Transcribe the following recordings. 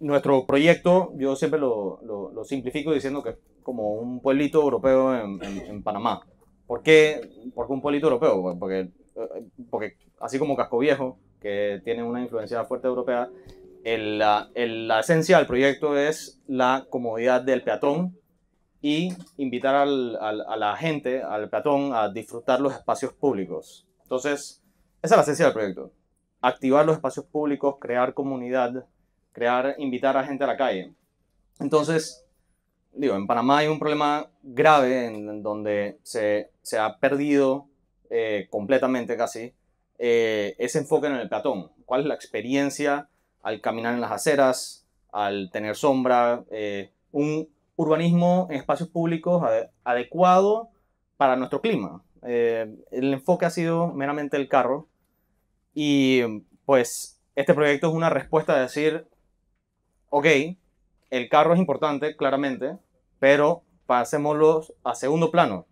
nuestro proyecto, yo siempre lo, lo, simplifico diciendo que es como un pueblito europeo en, en, Panamá. ¿Por qué? Porque un pueblito europeo? Porque, porque así como Casco Viejo, que tiene una influencia fuerte europea, el, la, esencia del proyecto es la comodidad del peatón y invitar al, al, a la gente, al peatón, a disfrutar los espacios públicos. Entonces, esa es la esencia del proyecto. Activar los espacios públicos, crear comunidad, crear, invitar a gente a la calle. Entonces, digo, en Panamá hay un problema grave en, donde se, se, ha perdido eh, completamente casi eh, ese enfoque en el peatón. ¿Cuál es la experiencia al caminar en las aceras, al tener sombra, eh, un urbanismo en espacios públicos adecuado para nuestro clima? el enfoque ha sido meramente el carro y pues este proyecto es una respuesta a decir, ok, el carro es importante, claramente, pero pasémoslo a segundo plano.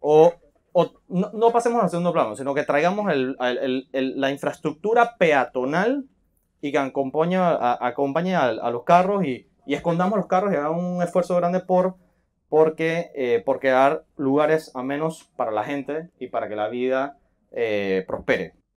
O, no, pasemos a segundo plano, sino que traigamos la infraestructura peatonal y que acompañe a, a, los carros y, escondamos los carros y hagamos un esfuerzo grande por, porque, eh, por crear lugares a menos para la gente y para que la vida eh, prospere.